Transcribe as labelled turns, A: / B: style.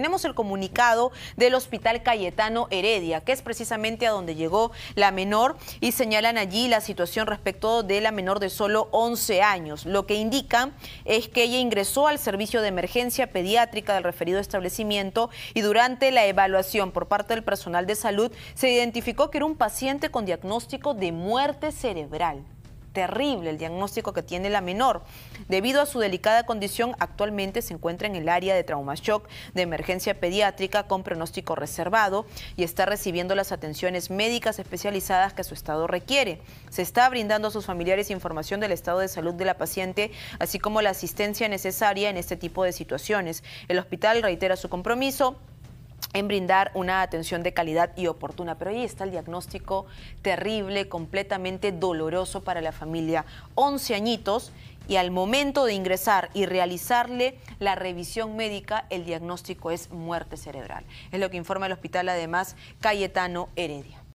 A: Tenemos el comunicado del Hospital Cayetano Heredia, que es precisamente a donde llegó la menor, y señalan allí la situación respecto de la menor de solo 11 años. Lo que indica es que ella ingresó al servicio de emergencia pediátrica del referido establecimiento y durante la evaluación por parte del personal de salud se identificó que era un paciente con diagnóstico de muerte cerebral terrible el diagnóstico que tiene la menor. Debido a su delicada condición, actualmente se encuentra en el área de trauma shock de emergencia pediátrica con pronóstico reservado y está recibiendo las atenciones médicas especializadas que su estado requiere. Se está brindando a sus familiares información del estado de salud de la paciente, así como la asistencia necesaria en este tipo de situaciones. El hospital reitera su compromiso en brindar una atención de calidad y oportuna. Pero ahí está el diagnóstico terrible, completamente doloroso para la familia. 11 añitos y al momento de ingresar y realizarle la revisión médica, el diagnóstico es muerte cerebral. Es lo que informa el hospital además Cayetano Heredia.